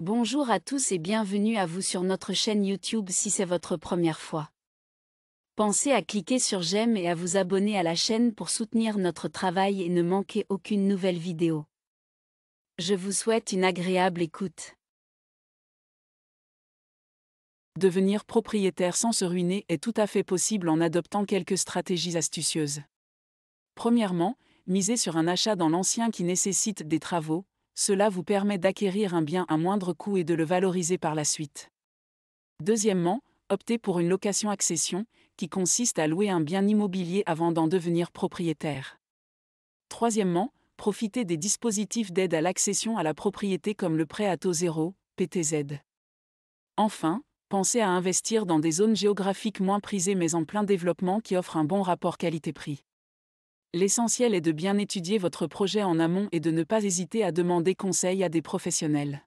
Bonjour à tous et bienvenue à vous sur notre chaîne YouTube si c'est votre première fois. Pensez à cliquer sur j'aime et à vous abonner à la chaîne pour soutenir notre travail et ne manquer aucune nouvelle vidéo. Je vous souhaite une agréable écoute. Devenir propriétaire sans se ruiner est tout à fait possible en adoptant quelques stratégies astucieuses. Premièrement, miser sur un achat dans l'ancien qui nécessite des travaux, cela vous permet d'acquérir un bien à moindre coût et de le valoriser par la suite. Deuxièmement, optez pour une location-accession, qui consiste à louer un bien immobilier avant d'en devenir propriétaire. Troisièmement, profitez des dispositifs d'aide à l'accession à la propriété comme le prêt à taux zéro, PTZ. Enfin, pensez à investir dans des zones géographiques moins prisées mais en plein développement qui offrent un bon rapport qualité-prix. L'essentiel est de bien étudier votre projet en amont et de ne pas hésiter à demander conseil à des professionnels.